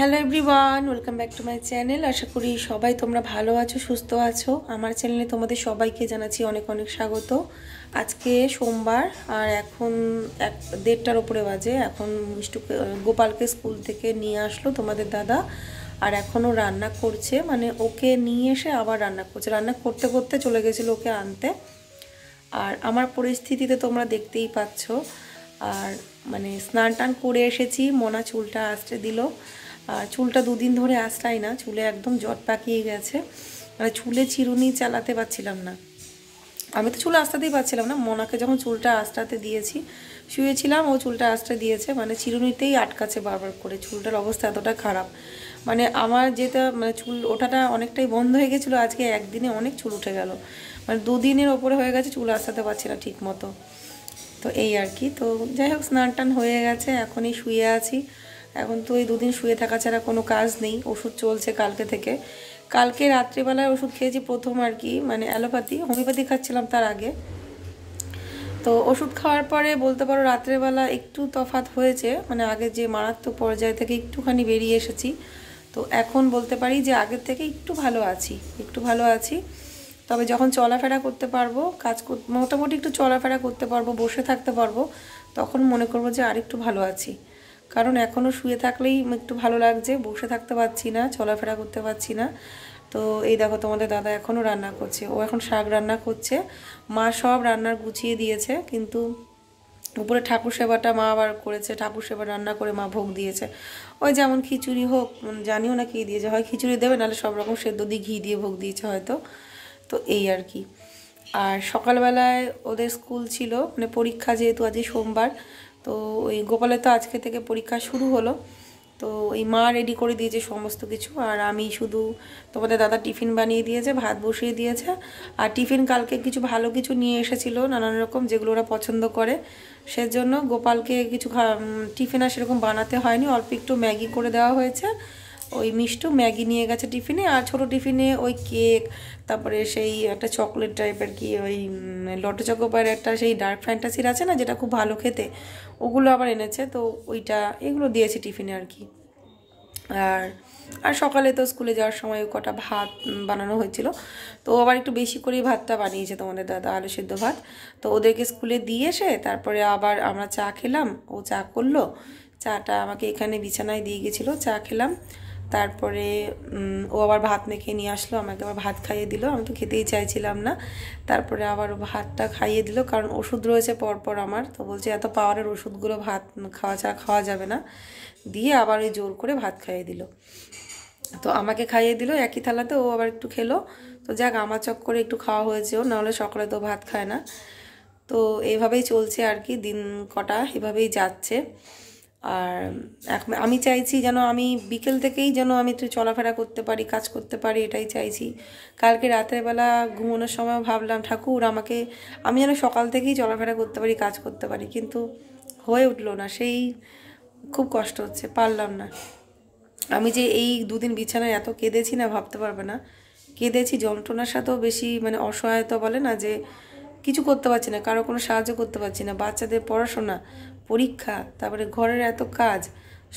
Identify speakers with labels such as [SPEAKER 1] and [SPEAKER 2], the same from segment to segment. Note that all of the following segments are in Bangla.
[SPEAKER 1] Hello everyone welcome back to my channel আশা করি সবাই তোমরা ভালো আছো সুস্থ আছো আমার চ্যানেলে তোমাদের সবাইকে জানাচ্ছি অনেক অনেক স্বাগত আজকে সোমবার আর এখন এক দেড়টার ওপরে বাজে এখন মিষ্টুকে গোপালকে স্কুল থেকে নিয়ে আসলো তোমাদের দাদা আর এখনও রান্না করছে মানে ওকে নিয়ে এসে আবার রান্না করছে রান্না করতে করতে চলে গেছিলো ওকে আনতে আর আমার পরিস্থিতিতে তোমরা দেখতেই পাচ্ছ আর মানে স্নান টান করে এসেছি মোনা চুলটা আসতে দিল আর চুলটা দুদিন ধরে আসলাই না চুলে একদম জট পাকিয়ে গেছে মানে চুলে চিরুনি চালাতে পারছিলাম না আমি তো চুল আস্তাতেই পারছিলাম না মোনাকে যখন চুলটা আস্তাতে দিয়েছি শুয়েছিলাম ও চুলটা আস্তে দিয়েছে মানে চিরুনিতেই আটকাছে বারবার করে চুলটার অবস্থা এতটা খারাপ মানে আমার যেটা মানে চুল ওঠাটা অনেকটাই বন্ধ হয়ে গেছিলো আজকে একদিনে অনেক চুল উঠে গেল মানে দুদিনের ওপরে হয়ে গেছে চুল আস্তাতে পারছি না ঠিক মতো তো এই আর কি তো যাই হোক স্নান টান হয়ে গেছে এখনই শুয়ে আছি এখন তো এই দুদিন শুয়ে থাকা ছাড়া কোনো কাজ নেই ওষুধ চলছে কালকে থেকে কালকে রাত্রিবেলায় ওষুধ খেয়েছি প্রথম আর কি মানে অ্যালোপ্যাথি হোমিওপ্যাথি খাচ্ছিলাম তার আগে তো ওষুধ খাওয়ার পরে বলতে পারো রাত্রেবেলা একটু তফাত হয়েছে মানে আগে যে মারাত্মক পর্যায় থেকে একটুখানি বেরিয়ে এসেছি তো এখন বলতে পারি যে আগের থেকে একটু ভালো আছি একটু ভালো আছি তবে যখন চলাফেরা করতে পারবো কাজ মোটামুটি একটু চলাফেরা করতে পারবো বসে থাকতে পারবো তখন মনে করবো যে আর একটু ভালো আছি কারণ এখনও শুয়ে থাকলেই একটু ভালো লাগছে বসে থাকতে পারছি না চলাফেরা করতে পারছি না তো এই দেখো তোমাদের দাদা এখনও রান্না করছে ও এখন শাক রান্না করছে মা সব রান্নার গুছিয়ে দিয়েছে কিন্তু উপরে ঠাকুর সেবাটা মা আবার করেছে ঠাকুর সেবা রান্না করে মা ভোগ দিয়েছে ওই যেমন খিচুড়ি হোক জানিও না কি দিয়েছে হয় খিচুড়ি দেবে নাহলে সব রকম সেদ্ধ দিয়ে ঘি দিয়ে ভোগ দিয়েছে হয়তো তো এই আর কি আর সকালবেলায় ওদের স্কুল ছিল মানে পরীক্ষা যেহেতু আজকে সোমবার তো ওই গোপালের তো আজকে থেকে পরীক্ষা শুরু হলো তো ওই মা রেডি করে দিয়েছে সমস্ত কিছু আর আমি শুধু তোমাদের দাদা টিফিন বানিয়ে দিয়েছে ভাত বসিয়ে দিয়েছে আর টিফিন কালকে কিছু ভালো কিছু নিয়ে এসেছিলো নানান রকম যেগুলো ওরা পছন্দ করে সেজন্য গোপালকে কিছু টিফিন আর সেরকম বানাতে হয়নি অল্প একটু ম্যাগি করে দেওয়া হয়েছে ওই মিষ্টু ম্যাগি নিয়ে গেছে টিফিনে আর ছোট টিফিনে ওই কেক তারপরে সেই একটা চকলেট টাইপের কি ওই লটো চকোপায়ের একটা সেই ডার্ক ফ্যান্টাসির আছে না যেটা খুব ভালো খেতে ওগুলো আবার এনেছে তো ওইটা এগুলো দিয়েছে টিফিনে আর কি আর আর সকালে তো স্কুলে যাওয়ার সময় কটা ভাত বানানো হয়েছিল তো আবার একটু বেশি করেই ভাতটা বানিয়েছে তোমাদের দাদা আলু সিদ্ধ ভাত তো ওদেরকে স্কুলে দিয়ে এসে তারপরে আবার আমরা চা খেলাম ও চা করলো চাটা আমাকে এখানে বিছানায় দিয়ে গেছিলো চা খেলাম তারপরে ও আবার ভাত মেখে নিয়ে আসলো আমাকে আবার ভাত খাইয়ে দিল আমি তো খেতেই চাইছিলাম না তারপরে আবার ভাতটা খাইয়ে দিল কারণ ওষুধ রয়েছে পরপর আমার তো বলছে এত পাওয়ারের ওষুধগুলো ভাত খাওয়া ছাড়া খাওয়া যাবে না দিয়ে আবার ওই জোর করে ভাত খাইয়ে দিল তো আমাকে খাইয়ে দিল একই থালাতে ও আবার একটু খেলো তো যাক আমার করে একটু খাওয়া হয়েছে ও নাহলে সকালে তো ভাত খায় না তো এইভাবেই চলছে আর কি দিন কটা এভাবেই যাচ্ছে আর আমি চাইছি যেন আমি বিকেল থেকেই যেন আমি একটু চলাফেরা করতে পারি কাজ করতে পারি এটাই চাইছি কালকে রাতের বেলা ঘুমানোর সময় ভাবলাম ঠাকুর আমাকে আমি যেন সকাল থেকেই চলাফেরা করতে পারি কাজ করতে পারি কিন্তু হয়ে উঠলো না সেই খুব কষ্ট হচ্ছে পারলাম না আমি যে এই দুদিন বিছানায় এত কেঁদেছি না ভাবতে পারবে না কেঁদেছি যন্ত্রণার সাথেও বেশি মানে অসহায়তা বলে না যে কিছু করতে পারছি না কারো কোনো সাহায্য করতে পারছি না বাচ্চাদের পড়াশোনা পরীক্ষা তারপরে ঘরের এত কাজ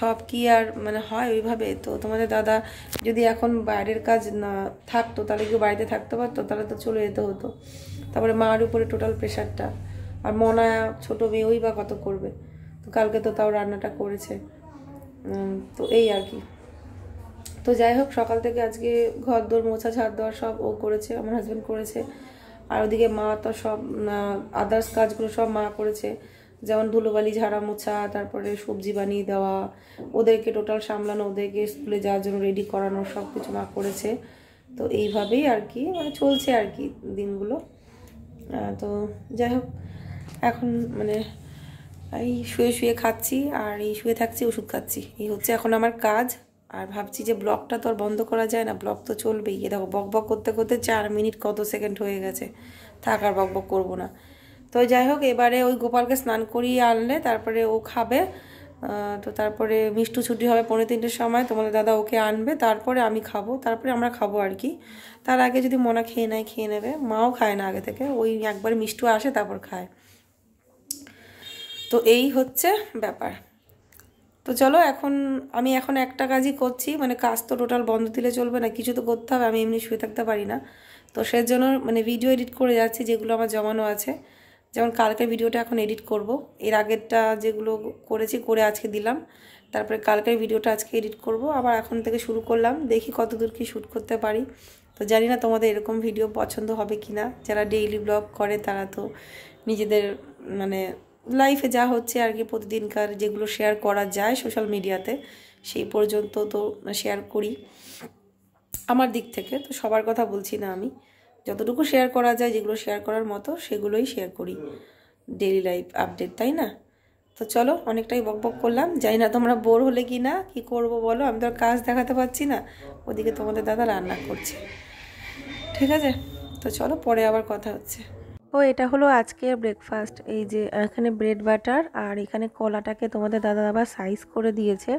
[SPEAKER 1] সব কি আর মানে হয় ওইভাবে তো তোমাদের দাদা যদি এখন বাইরের কাজ না থাকতো তাহলে কেউ বাড়িতে থাকতে পারতো তাহলে তো চলে যেতে হতো তারপরে মার উপরে টোটাল প্রেশারটা আর মনায়া ছোটো মেয়ে ওই বা কত করবে তো কালকে তো তাও রান্নাটা করেছে তো এই আর কি তো যাই হোক সকাল থেকে আজকে ঘর দোর মোছা ঝাড় দেওয়া সব ও করেছে আমার হাজব্যান্ড করেছে আর ওদিকে মা তো সব আদার্স কাজগুলো সব মা করেছে যেমন ধুলোবালি ঝাড়া মোছা তারপরে সবজি বানিয়ে দেওয়া ওদেরকে টোটাল সামলানো ওদেরকে স্কুলে যাওয়ার জন্য রেডি করানো সব কিছু মা করেছে তো এইভাবেই আর কি মানে চলছে আর কি দিনগুলো তো যাই হোক এখন মানে এই শুয়ে শুয়ে খাচ্ছি আর এই শুয়ে থাকছি ওষুধ খাচ্ছি এই হচ্ছে এখন আমার কাজ আর ভাবছি যে ব্লগটা তো আর বন্ধ করা যায় না ব্লগ তো চলবেই এ দেখো বক বক করতে করতে চার মিনিট কত সেকেন্ড হয়ে গেছে থাক আর বক বক করবো না তো যাই হোক এবারে ওই গোপালকে স্নান করিয়ে আনলে তারপরে ও খাবে তো তারপরে মিষ্টু ছুটি হবে পনেরো তিনটের সময় তোমাদের দাদা ওকে আনবে তারপরে আমি খাবো তারপরে আমরা খাবো আর কি তার আগে যদি মনা খেয়ে নেয় খেয়ে নেবে মাও খায় না আগে থেকে ওই একবার মিষ্টু আসে তারপর খায় তো এই হচ্ছে ব্যাপার তো চলো এখন আমি এখন একটা কাজই করছি মানে কাজ তো টোটাল বন্ধ দিলে চলবে না কিছু তো করতে হবে আমি এমনি শুয়ে থাকতে পারি না তো সেজন্য মানে ভিডিও এডিট করে যাচ্ছি যেগুলো আমার জমানো আছে যেমন কালকে ভিডিওটা এখন এডিট করব এর আগেরটা যেগুলো করেছি করে আজকে দিলাম তারপরে কালকের ভিডিওটা আজকে এডিট করব আবার এখন থেকে শুরু করলাম দেখি কত দূর কী শ্যুট করতে পারি তো জানি না তোমাদের এরকম ভিডিও পছন্দ হবে কি না যারা ডেইলি ব্লগ করে তারা তো নিজেদের মানে লাইফে যা হচ্ছে আর কি প্রতিদিনকার যেগুলো শেয়ার করা যায় সোশ্যাল মিডিয়াতে সেই পর্যন্ত তো শেয়ার করি আমার দিক থেকে তো সবার কথা বলছি না আমি যতটুকু শেয়ার করা যায় যেগুলো শেয়ার করার মতো সেগুলোই শেয়ার করি ডেলি লাইফ আপডেট তাই না তো চলো অনেকটাই বকবক করলাম জানি না তোমরা বোর হলে কি না কি করব বলো আমি তো কাজ দেখাতে পারছি না ওদিকে তোমাদের দাদা রান্না করছে ঠিক আছে তো চলো পরে আবার কথা হচ্ছে ও এটা হলো আজকের ব্রেকফাস্ট এই যে এখানে ব্রেড বাটার আর এখানে কলাটাকে তোমাদের দাদা দাবা সাইজ করে দিয়েছে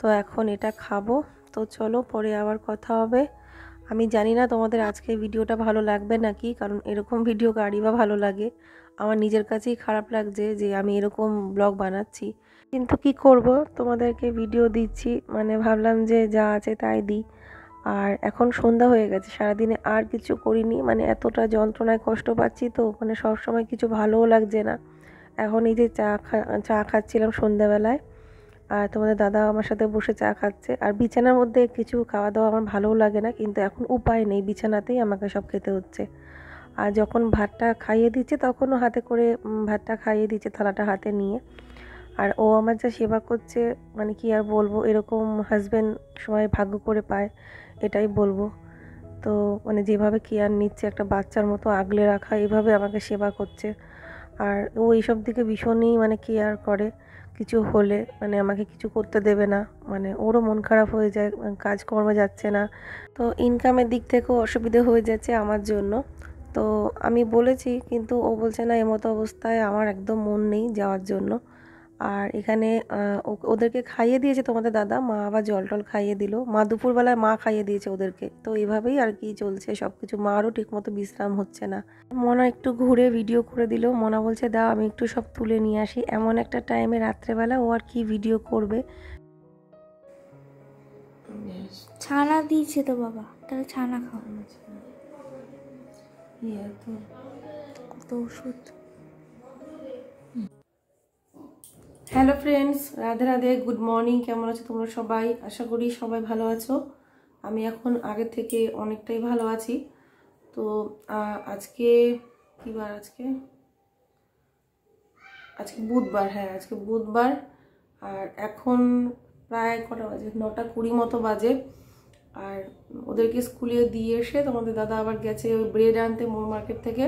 [SPEAKER 1] তো এখন এটা খাবো তো চলো পরে আবার কথা হবে আমি জানি না তোমাদের আজকে ভিডিওটা ভালো লাগবে নাকি কারণ এরকম ভিডিও কারি বা ভালো লাগে আমার নিজের কাছেই খারাপ লাগছে যে আমি এরকম ব্লগ বানাচ্ছি কিন্তু কি করব তোমাদেরকে ভিডিও দিচ্ছি মানে ভাবলাম যে যা আছে তাই দিই আর এখন সন্ধ্যা হয়ে গেছে সারাদিনে আর কিছু করিনি মানে এতটা যন্ত্রণায় কষ্ট পাচ্ছি তো মানে সব সময় কিছু ভালোও লাগছে না এখন এই যে চা খা চা খাচ্ছিলাম সন্ধ্যাবেলায় আর তোমাদের দাদা আমার সাথে বসে চা খাচ্ছে আর বিছানার মধ্যে কিছু খাওয়া দাওয়া আমার ভালোও লাগে না কিন্তু এখন উপায় নেই বিছানাতেই আমাকে সব খেতে হচ্ছে আর যখন ভাতটা খাইয়ে দিচ্ছে তখনও হাতে করে ভাতটা খাইয়ে দিচ্ছে থালাটা হাতে নিয়ে আর ও আমার যা সেবা করছে মানে কি আর বলবো এরকম হাজব্যান্ড সবাই ভাগ্য করে পায় এটাই বলবো তো মানে যেভাবে কেয়ার নিচ্ছে একটা বাচ্চার মতো আগলে রাখা এভাবে আমাকে সেবা করছে আর ও এইসব দিকে ভীষণই মানে কেয়ার করে কিছু হলে মানে আমাকে কিছু করতে দেবে না মানে ওরও মন খারাপ হয়ে যায় কাজকর্মে যাচ্ছে না তো ইনকামের দিক থেকেও অসুবিধে হয়ে যাচ্ছে আমার জন্য তো আমি বলেছি কিন্তু ও বলছে না এমতো অবস্থায় আমার একদম মন নেই যাওয়ার জন্য আর এখানে ওদেরকে খাইয়ে দিয়েছে তোমাদের দাদা মা আবার জল টল খাইয়ে দিল মা দুপুরবেলায় মা খাইয়ে দিয়েছে ওদেরকে তো এভাবেই আর কি চলছে সব কিছু মারও ঠিকমতো বিশ্রাম হচ্ছে না মনা একটু ঘুরে ভিডিও করে দিল মনা বলছে দাও আমি একটু সব তুলে নিয়ে আসি এমন একটা টাইমে রাত্রেবেলা ও আর কি ভিডিও করবে ছানা দিয়েছে তো বাবা তাহলে ছানা খাওয়া ইয়ে কত ওষুধ hello friends Radhe Radhe good morning কেমন আছো তোমরা সবাই আশা করি সবাই ভালো আছো আমি এখন আগের থেকে অনেকটাই ভালো আছি তো আজকে বার আজকে আজকে বুধবার হ্যাঁ আজকে বুধবার আর এখন প্রায় কটা বাজে নটা কুড়ি মতো বাজে আর ওদেরকে স্কুলে দিয়ে এসে তোমাদের দাদা আবার গেছে ওই ব্রেড আনতে মোড় মার্কেট থেকে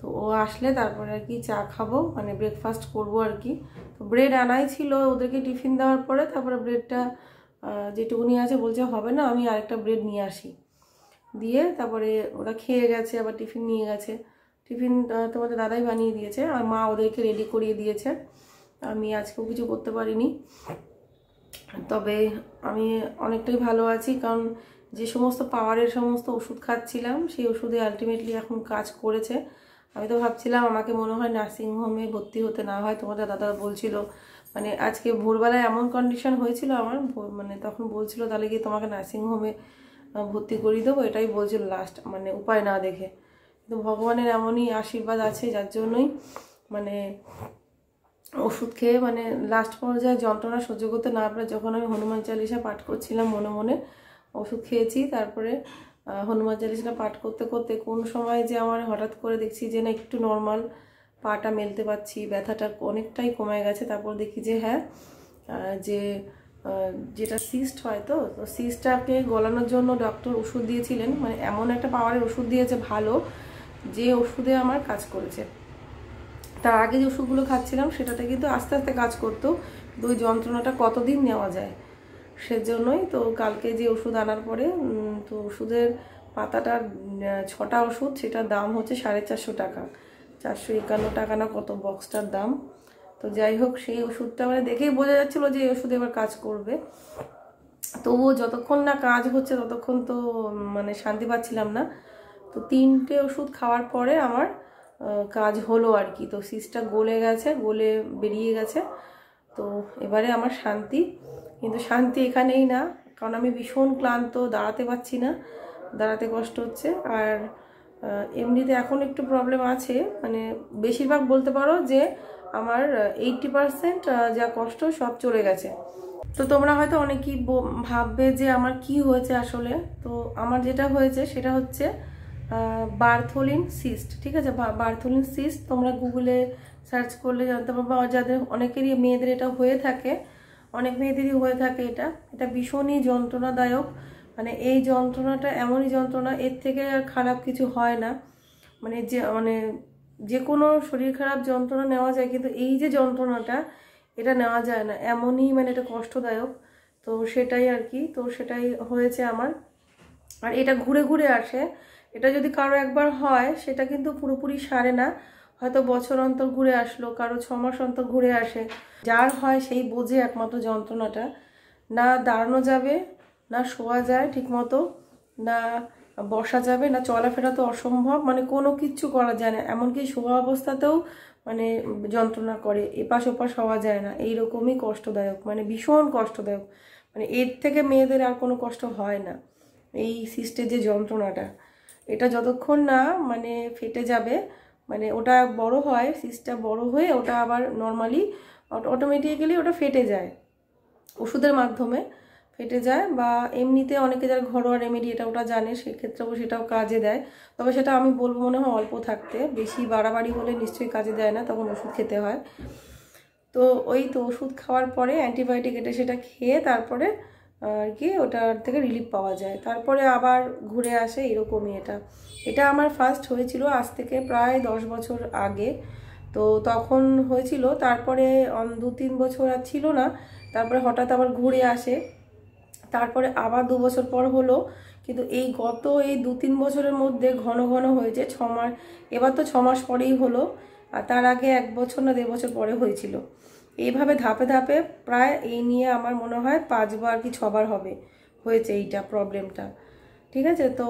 [SPEAKER 1] তো ও আসলে তারপরে আর কি চা খাবো মানে ব্রেকফাস্ট করব আর কি তো ব্রেড আনাই ছিল ওদেরকে টিফিন দেওয়ার পরে তারপরে ব্রেডটা যেটুকুনি আছে বলছে হবে না আমি আরেকটা ব্রেড নিয়ে আসি দিয়ে তারপরে ওরা খেয়ে গেছে আবার টিফিন নিয়ে গেছে টিফিন তোমাদের দাদাই বানিয়ে দিয়েছে আর মা ওদেরকে রেডি করিয়ে দিয়েছে আমি আজকেও কিছু করতে পারিনি তবে আমি অনেকটাই ভালো আছি কারণ যে সমস্ত পাওয়ারের সমস্ত ওষুধ খাচ্ছিলাম সেই ওষুধে আলটিমেটলি এখন কাজ করেছে আমি তো ভাবছিলাম আমাকে মনে হয় নার্সিংহোমে ভর্তি হতে না হয় তোমাদের দাদা বলছিল মানে আজকে ভোরবেলায় এমন কন্ডিশন হয়েছিল আমার মানে তখন বলছিল তাহলে গিয়ে তোমাকে নার্সিংহোমে ভর্তি করিয়ে দেবো এটাই বলছিল লাস্ট মানে উপায় না দেখে কিন্তু ভগবানের এমনই আশীর্বাদ আছে যার জন্যই মানে ওষুধ খেয়ে মানে লাস্ট পর্যায়ে যন্ত্রণা সহ্য করতে না পারে যখন আমি হনুমান চালিশা পাঠ করছিলাম মনে মনে ওষুধ খেয়েছি তারপরে হনুমান চালিসটা পাঠ করতে করতে কোন সময় যে আমার হঠাৎ করে দেখছি যে না একটু নর্মাল পাটা মেলতে পারছি ব্যথাটা অনেকটাই কমে গেছে তারপর দেখি যে হ্যাঁ যে যেটা সিস্ট হয় তো তো সিস্টটাকে গলানোর জন্য ডক্টর ওষুধ দিয়েছিলেন মানে এমন একটা পাওয়ারের ওষুধ দিয়েছে ভালো যে ওষুধে আমার কাজ করেছে তার আগে যে ওষুধগুলো খাচ্ছিলাম সেটাতে কিন্তু আস্তে আস্তে কাজ করতো দুই যন্ত্রণাটা কতদিন নেওয়া যায় সেজন্যই তো কালকে যে ওষুধ আনার পরে তো ওষুধের পাতাটার ছটা ওষুধ সেটার দাম হচ্ছে সাড়ে চারশো টাকা চারশো একান্ন টাকা না কত বক্সটার দাম তো যাই হোক সেই ওষুধটা মানে দেখেই বোঝা যাচ্ছিল যে এই ওষুধ এবার কাজ করবে তবুও যতক্ষণ না কাজ হচ্ছে ততক্ষণ তো মানে শান্তি পাচ্ছিলাম না তো তিনটে ওষুধ খাওয়ার পরে আমার কাজ হলো আর কি তো সিসটা গলে গেছে গলে বেরিয়ে গেছে তো এবারে আমার শান্তি কিন্তু শান্তি এখানেই না কারণ আমি ভীষণ ক্লান্ত দাঁড়াতে পারছি না দাঁড়াতে কষ্ট হচ্ছে আর এমনিতে এখন একটু প্রবলেম আছে মানে বেশিরভাগ বলতে পারো যে আমার এইটটি পারসেন্ট যা কষ্ট সব চলে গেছে তো তোমরা হয়তো অনেকেই ভাববে যে আমার কি হয়েছে আসলে তো আমার যেটা হয়েছে সেটা হচ্ছে বার্থোলিন সিস্ট ঠিক আছে বার্থোলিন সিস্ট তোমরা গুগলে সার্চ করলে জানতে পারবা যাদের অনেকেরই মেয়েদের এটা হয়ে থাকে অনেক মেয়েদেরই হয়ে থাকে এটা এটা ভীষণই যন্ত্রণাদায়ক মানে এই যন্ত্রণাটা এমনই যন্ত্রণা এর থেকে আর খারাপ কিছু হয় না মানে যে মানে যে কোনো শরীর খারাপ যন্ত্রণা নেওয়া যায় কিন্তু এই যে যন্ত্রণাটা এটা নেওয়া যায় না এমনই মানে এটা কষ্টদায়ক তো সেটাই আর কি তো সেটাই হয়েছে আমার আর এটা ঘুরে ঘুরে আসে এটা যদি কারো একবার হয় সেটা কিন্তু পুরোপুরি সারে না হয়তো বছর অন্তর ঘুরে আসলো কারো ছ মাস অন্তর ঘুরে আসে যার হয় সেই বোঝে একমাত্র যন্ত্রণাটা না দাঁড়ানো যাবে না শোয়া যায় ঠিকমতো না বসা যাবে না চলাফেরা তো অসম্ভব মানে কোনো কিচ্ছু করা যায় না এমনকি শোয়া অবস্থাতেও মানে যন্ত্রণা করে এপাশ ওপাশ হওয়া যায় না এই রকমই কষ্টদায়ক মানে ভীষণ কষ্টদায়ক মানে এর থেকে মেয়েদের আর কোনো কষ্ট হয় না এই সিস্টের যে যন্ত্রণাটা এটা যতক্ষণ না মানে ফেটে যাবে মানে ওটা বড় হয় সিসটা বড় হয়ে ওটা আবার নর্মালি অটোমেটিক্যালি ওটা ফেটে যায় ওষুধের মাধ্যমে ফেটে যায় বা এমনিতে অনেকে যারা ঘরোয়া রেমেডি এটা ওটা জানে সেক্ষেত্রেও সেটাও কাজে দেয় তবে সেটা আমি বলবো মনে হয় অল্প থাকতে বেশি বাড়াবাড়ি হলে নিশ্চয়ই কাজে দেয় না তখন ওষুধ খেতে হয় তো ওই তো ওষুধ খাওয়ার পরে অ্যান্টিবায়োটিক এটা সেটা খেয়ে তারপরে আর কি ওটার থেকে রিলিফ পাওয়া যায় তারপরে আবার ঘুরে আসে এরকমই এটা এটা আমার ফার্স্ট হয়েছিল আজ থেকে প্রায় দশ বছর আগে তো তখন হয়েছিল তারপরে দু তিন বছর আর ছিল না তারপরে হঠাৎ আবার ঘুরে আসে তারপরে আবার দু বছর পর হলো কিন্তু এই গত এই দু তিন বছরের মধ্যে ঘন ঘন হয়েছে ছমাস এবার তো ছমাস পরেই হলো আর তার আগে এক বছর না দেড় বছর পরে হয়েছিল এইভাবে ধাপে ধাপে প্রায় এই নিয়ে আমার মনে হয় পাঁচবার কি ছবার হবে হয়েছে এইটা প্রবলেমটা ঠিক আছে তো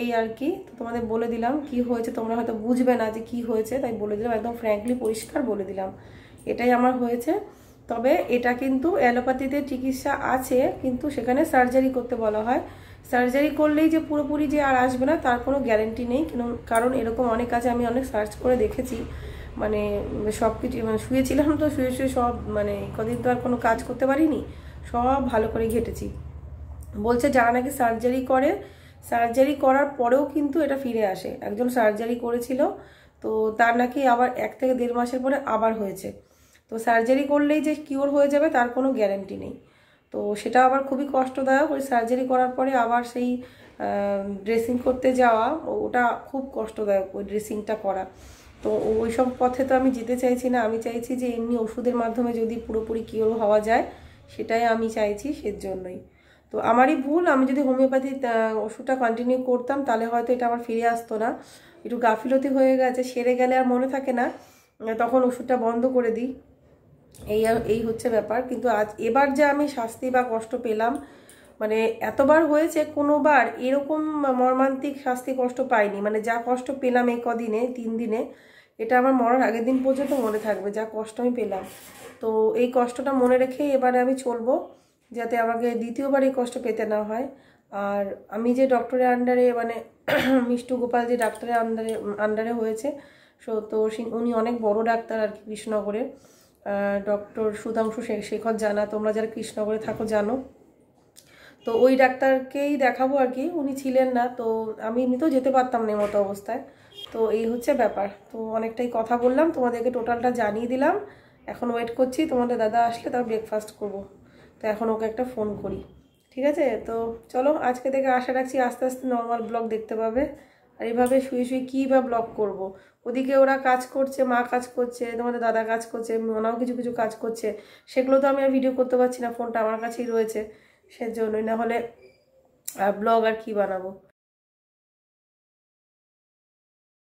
[SPEAKER 1] এই আর কি তো তোমাদের বলে দিলাম কি হয়েছে তোমরা হয়তো বুঝবে না যে কি হয়েছে তাই বলে দিলাম একদম ফ্র্যাঙ্কলি পরিষ্কার বলে দিলাম এটাই আমার হয়েছে তবে এটা কিন্তু অ্যালোপ্যাথিতে চিকিৎসা আছে কিন্তু সেখানে সার্জারি করতে বলা হয় সার্জারি করলেই যে পুরোপুরি যে আর আসবে না তার কোনো গ্যারেন্টি নেই কারণ এরকম অনেক আছে আমি অনেক সার্চ করে দেখেছি মানে সব কিছু মানে শুয়েছিলাম তো শুয়ে শুয়ে সব মানে কদিন তো আর কোনো কাজ করতে পারিনি সব ভালো করে ঘেটেছি বলছে যারা নাকি সার্জারি করে সার্জারি করার পরেও কিন্তু এটা ফিরে আসে একজন সার্জারি করেছিল তো তার নাকি আবার এক থেকে দেড় মাসের পরে আবার হয়েছে তো সার্জারি করলেই যে কিওর হয়ে যাবে তার কোনো গ্যারেন্টি নেই তো সেটা আবার খুবই কষ্টদায়ক ওই সার্জারি করার পরে আবার সেই ড্রেসিং করতে যাওয়া ওটা খুব কষ্টদায়ক ওই ড্রেসিংটা করা তো ওই সব পথে তো আমি যেতে চাইছি না আমি চাইছি যে এমনি ওষুধের মাধ্যমে যদি পুরোপুরি কিওর হওয়া যায় সেটাই আমি চাইছি জন্যই তো আমারই ভুল আমি যদি হোমিওপ্যাথি ওষুধটা কন্টিনিউ করতাম তাহলে হয়তো এটা আমার ফিরে আসতো না একটু গাফিলতি হয়ে গেছে সেরে গেলে আর মনে থাকে না তখন ওষুধটা বন্ধ করে দিই এই এই হচ্ছে ব্যাপার কিন্তু আজ এবার যে আমি শাস্তি বা কষ্ট পেলাম মানে এতবার হয়েছে কোনোবার এরকম মর্মান্তিক শাস্তি কষ্ট পাইনি মানে যা কষ্ট পেলাম এই কদিনে তিন দিনে এটা আমার মরার আগের দিন পর্যন্ত মনে থাকবে যা কষ্ট আমি পেলাম তো এই কষ্টটা মনে রেখেই এবারে আমি চলবো যাতে আমাকে দ্বিতীয়বার এই কষ্ট পেতে না হয় আর আমি যে ডক্টরের আন্ডারে মানে মিষ্টু গোপাল যে ডাক্তারের আন্ডারে আন্ডারে হয়েছে সো তো উনি অনেক বড় ডাক্তার আর কি কৃষ্ণনগরের ডক্টর সুধাংশু শেখর জানা তোমরা যারা কৃষ্ণনগরে থাকো জানো তো ওই ডাক্তারকেই দেখাবো আর কি উনি ছিলেন না তো আমি এমনিতেও যেতে পারতাম না মতো অবস্থায় তো এই হচ্ছে ব্যাপার তো অনেকটাই কথা বললাম তোমাদেরকে টোটালটা জানিয়ে দিলাম এখন ওয়েট করছি তোমাদের দাদা আসলে তার ব্রেকফাস্ট করব তো এখন ওকে একটা ফোন করি ঠিক আছে তো চলো আজকে থেকে আশা রাখছি আস্তে আস্তে নর্মাল ব্লগ দেখতে পাবে আর এভাবে শুয়ে শুয়ে কী বা ব্লগ করব। ওদিকে ওরা কাজ করছে মা কাজ করছে তোমাদের দাদা কাজ করছে ওনাও কিছু কিছু কাজ করছে সেগুলো তো আমি আর ভিডিও করতে পারছি না ফোনটা আমার কাছেই রয়েছে সেজন্যই না হলে ব্লগ আর কী বানাবো